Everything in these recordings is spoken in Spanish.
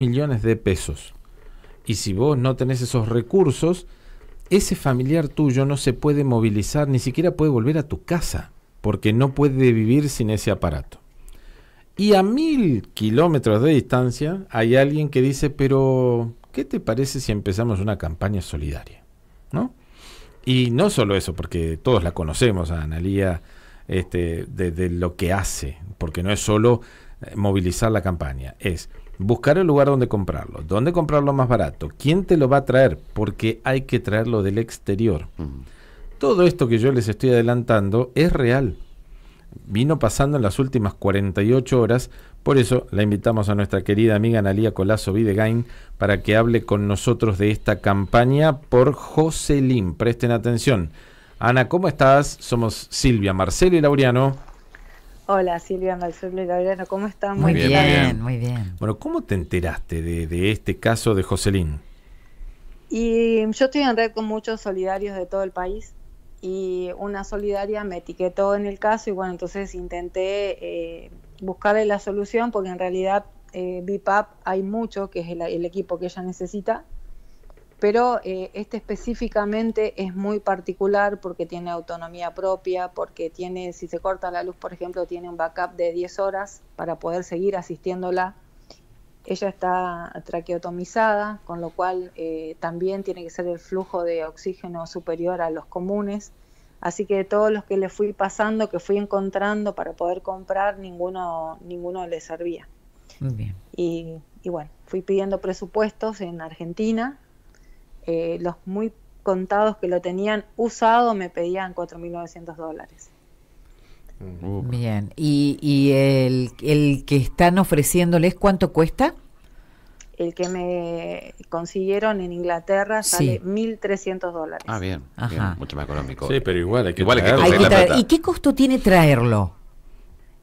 millones de pesos. Y si vos no tenés esos recursos, ese familiar tuyo no se puede movilizar, ni siquiera puede volver a tu casa, porque no puede vivir sin ese aparato. Y a mil kilómetros de distancia hay alguien que dice, pero ¿qué te parece si empezamos una campaña solidaria? ¿No? Y no solo eso, porque todos la conocemos a Analía este, de lo que hace, porque no es solo eh, movilizar la campaña, es buscar el lugar donde comprarlo, dónde comprarlo más barato, quién te lo va a traer, porque hay que traerlo del exterior. Todo esto que yo les estoy adelantando es real. Vino pasando en las últimas 48 horas, por eso la invitamos a nuestra querida amiga Analia Colazo Videgain para que hable con nosotros de esta campaña por Joselín. Presten atención. Ana, ¿cómo estás? Somos Silvia, Marcelo y Laureano. Hola Silvia Marzullo y ¿cómo están? Muy, bien, muy bien. Bueno, ¿cómo te enteraste de, este caso de Joselín? Y yo estoy en red con muchos solidarios de todo el país y una solidaria me etiquetó en el caso y bueno, entonces intenté eh, buscarle la solución porque en realidad eh, BIPAP hay mucho, que es el equipo que ella necesita, pero eh, este específicamente es muy particular porque tiene autonomía propia, porque tiene, si se corta la luz, por ejemplo, tiene un backup de 10 horas para poder seguir asistiéndola. Ella está traqueotomizada, con lo cual eh, también tiene que ser el flujo de oxígeno superior a los comunes. Así que de todos los que le fui pasando, que fui encontrando para poder comprar, ninguno, ninguno le servía. Y, y bueno, fui pidiendo presupuestos en Argentina, eh, los muy contados que lo tenían usado me pedían 4.900 dólares. Bien, ¿y, y el, el, que están ofreciéndoles cuánto cuesta? El que me consiguieron en Inglaterra sale 1.300 dólares. Ah, bien, mucho más económico. Sí, pero igual hay que, igual que, ¿Y qué costo tiene traerlo?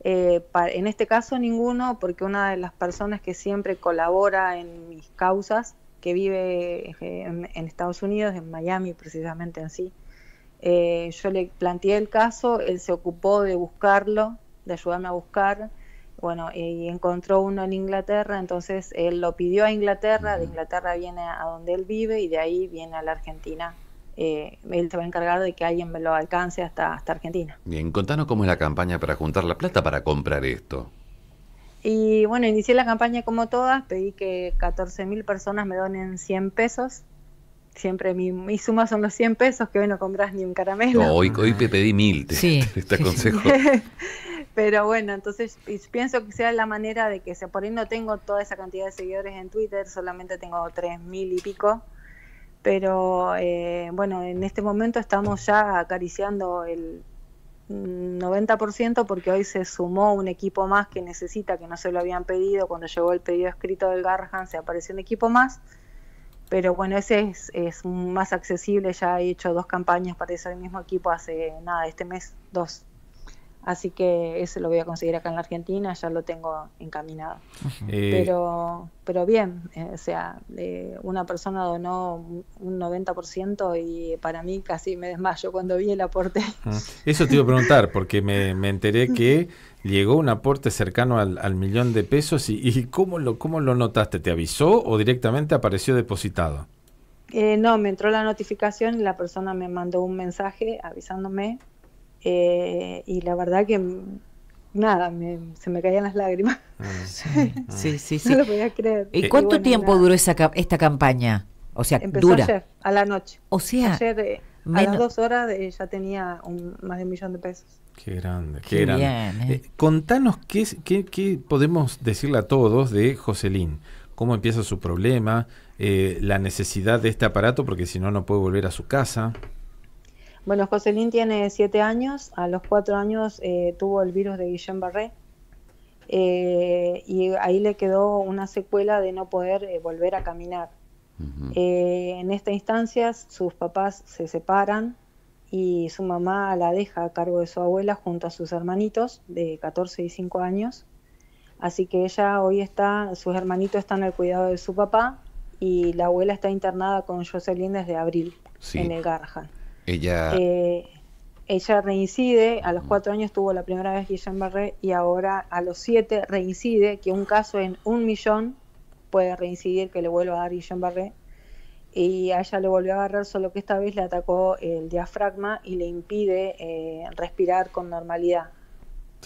Eh, en este caso ninguno, porque una de las personas que siempre colabora en mis causas que vive este, en, Estados Unidos, en Miami precisamente en sí. Eh, yo le planteé el caso, él se ocupó de buscarlo, de ayudarme a buscar, bueno, y encontró uno en Inglaterra, entonces él lo pidió a Inglaterra, de Inglaterra viene a donde él vive y de ahí viene a la Argentina. Eh, él se va a encargar de que alguien me lo alcance hasta, hasta Argentina. Bien, contanos cómo es la campaña para juntar la plata para comprar esto. Y bueno, inicié la campaña como todas, pedí que mil personas me donen 100 pesos. Siempre mi, suma son los 100 pesos, que hoy no compras ni un caramelo. No, hoy, te pedí mil, te, aconsejo. Pero bueno, entonces pienso que sea la manera de que, se por ahí no tengo toda esa cantidad de seguidores en Twitter, solamente tengo mil y pico pero eh, bueno, en este momento estamos ya acariciando el 90% porque hoy se sumó un equipo más que necesita, que no se lo habían pedido, cuando llegó el pedido escrito del Garhan se apareció un equipo más, pero bueno, ese es, es más accesible, ya he hecho dos campañas para ese mismo equipo hace nada, este mes dos. Así que ese lo voy a conseguir acá en la Argentina, ya lo tengo encaminado. Eh, pero, pero bien, eh, o sea, eh, una persona donó un 90% y para mí casi me desmayo cuando vi el aporte. Eso te iba a preguntar, porque me, enteré que llegó un aporte cercano al, al millón de pesos y, y, ¿cómo, lo, ¿cómo lo notaste? ¿Te avisó o directamente apareció depositado? no, me entró la notificación y la persona me mandó un mensaje avisándome eh, y la verdad que nada, se me caían las lágrimas. Ah, sí, sí, sí, No lo podía creer. ¿Y, eh, cuánto tiempo duró esa, esta campaña? O sea, dura. Ayer, a la noche. O sea, ayer, eh, a las dos horas ya tenía más de un millón de pesos. Qué grande, qué, grande. contanos qué, qué, qué, podemos decirle a todos de Joselín. ¿Cómo empieza su problema? la necesidad de este aparato, porque si no, no puede volver a su casa. Bueno, Jocelyn tiene siete años, a los cuatro años eh, tuvo el virus de Guillain-Barré eh, y ahí le quedó una secuela de no poder eh, volver a caminar. en esta instancia sus papás se separan y su mamá la deja a cargo de su abuela junto a sus hermanitos de 14 y 5 años. Así que ella hoy está, sus hermanitos están al cuidado de su papá y la abuela está internada con Jocelyn desde abril en el Garhan. Ella... Eh, ella reincide, a los mm. cuatro años tuvo la primera vez Guillain Barré y ahora a los siete reincide, que un caso en un millón puede reincidir que le vuelva a dar Guillain Barré. Y a ella le volvió a agarrar, solo que esta vez le atacó el diafragma y le impide eh, respirar con normalidad.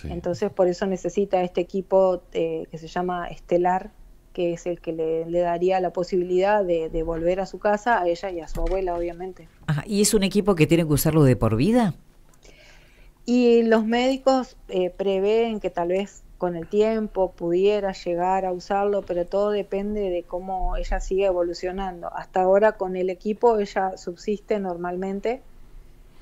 Entonces por eso necesita este equipo eh, que se llama Estelar, que es el que le, daría la posibilidad de, volver a su casa, a ella y a su abuela, obviamente. ¿Y es un equipo que tiene que usarlo de por vida? Y los médicos eh, prevén que tal vez con el tiempo pudiera llegar a usarlo, pero todo depende de cómo ella sigue evolucionando. Hasta ahora con el equipo ella subsiste normalmente.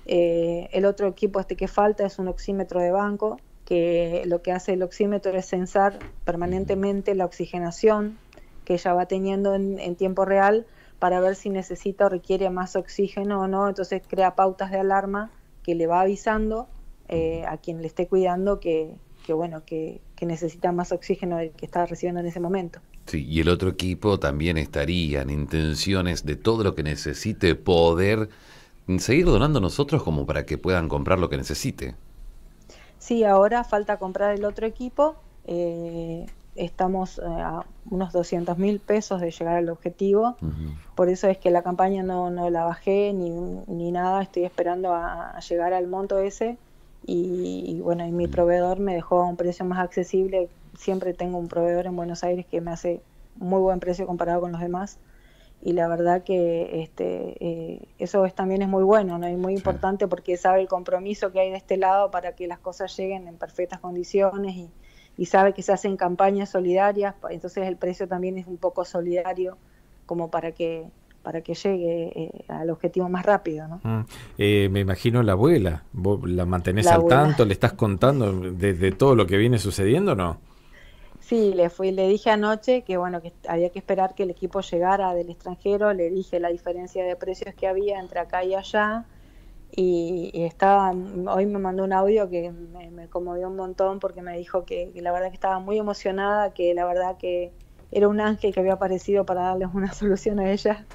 Eh, el otro equipo este que falta es un oxímetro de banco, que lo que hace el oxímetro es censar permanentemente la oxigenación que ella va teniendo en, tiempo real para ver si necesita o requiere más oxígeno o no, entonces crea pautas de alarma que le va avisando eh, a quien le esté cuidando que, bueno, que, necesita más oxígeno del que está recibiendo en ese momento. Sí, y el otro equipo también estaría en intenciones de todo lo que necesite poder seguir donando nosotros como para que puedan comprar lo que necesite. Sí, ahora falta comprar el otro equipo. Eh, estamos eh, a unos 200 mil pesos de llegar al objetivo. Por eso es que la campaña no, la bajé ni, nada. Estoy esperando a, llegar al monto ese. Y, bueno, y mi proveedor me dejó a un precio más accesible. Siempre tengo un proveedor en Buenos Aires que me hace muy buen precio comparado con los demás y la verdad que este, eh, eso también es muy bueno ¿no? y muy importante porque sabe el compromiso que hay de este lado para que las cosas lleguen en perfectas condiciones y, y sabe que se hacen campañas solidarias, entonces el precio también es un poco solidario como para que para que llegue eh, al objetivo más rápido. ¿no? Mm. Eh, me imagino la abuela, ¿Vos la mantenés al tanto, le estás contando desde todo lo que viene sucediendo, ¿no? Sí, le fui, le dije anoche que bueno que había que esperar que el equipo llegara del extranjero, le dije la diferencia de precios que había entre acá y allá y, hoy me mandó un audio que me, conmovió un montón porque me dijo que, la verdad que estaba muy emocionada, que la verdad que era un ángel que había aparecido para darles una solución a ella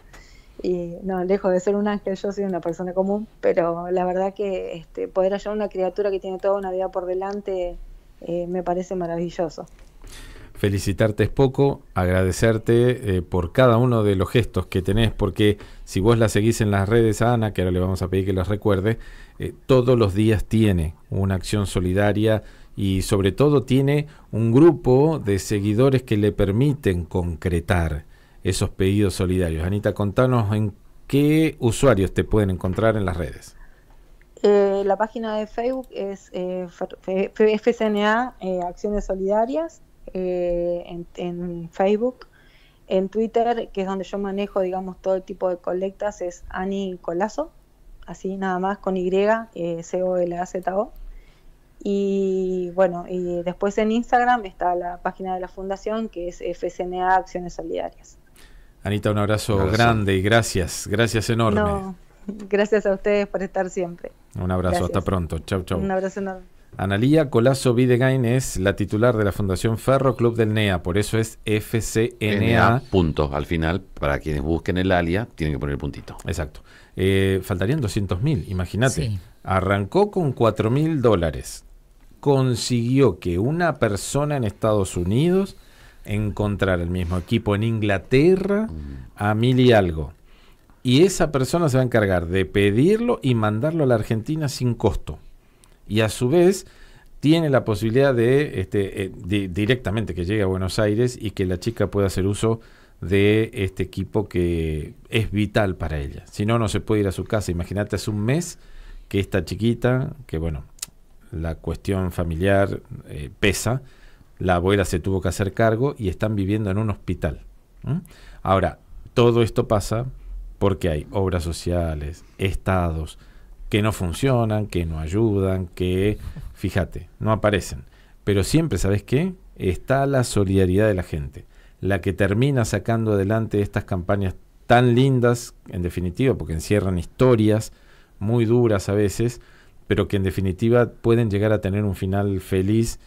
y no, lejos de ser un ángel, yo soy una persona común, pero la verdad que este, poder hallar una criatura que tiene toda una vida por delante eh, me parece maravilloso felicitarte es poco, agradecerte eh, por cada uno de los gestos que tenés, porque si vos la seguís en las redes Ana, que ahora le vamos a pedir que las recuerde, eh, todos los días tiene una acción solidaria y sobre todo tiene un grupo de seguidores que le permiten concretar esos pedidos solidarios. Anita, contanos en qué usuarios te pueden encontrar en las redes. Eh, la página de Facebook es FCNA Acciones Solidarias eh, en, Facebook. En Twitter, que es donde yo manejo, digamos, todo el tipo de colectas, es Ani Colazo, así nada más, con Y, eh, C-O-L-A-Z-O. Y bueno, y después en Instagram está la página de la fundación, que es FCNA Acciones Solidarias. Anita, un abrazo, grande y gracias, gracias enorme. gracias a ustedes por estar siempre. Un abrazo, hasta pronto. Chau, chau. Un abrazo enorme. Analía Colazo Videgain es la titular de la Fundación Ferro Club del NEA, por eso es FCNA. puntos al final, para quienes busquen el alia, tienen que poner el puntito. Exacto. Eh, faltarían 200 mil, imagínate. Arrancó con 4 mil dólares. Consiguió que una persona en Estados Unidos encontrara el mismo equipo en Inglaterra a mil y algo. Y esa persona se va a encargar de pedirlo y mandarlo a la Argentina sin costo y a su vez tiene la posibilidad de, este, eh, directamente que llegue a Buenos Aires y que la chica pueda hacer uso de este equipo que es vital para ella. Si no, no se puede ir a su casa. Imagínate, hace un mes que esta chiquita, que bueno, la cuestión familiar eh, pesa, la abuela se tuvo que hacer cargo y están viviendo en un hospital. Ahora, todo esto pasa porque hay obras sociales, estados, que no funcionan, que no ayudan, que, fíjate, no aparecen. Pero siempre, ¿sabes qué? Está la solidaridad de la gente, la que termina sacando adelante estas campañas tan lindas, en definitiva, porque encierran historias muy duras a veces, pero que en definitiva pueden llegar a tener un final feliz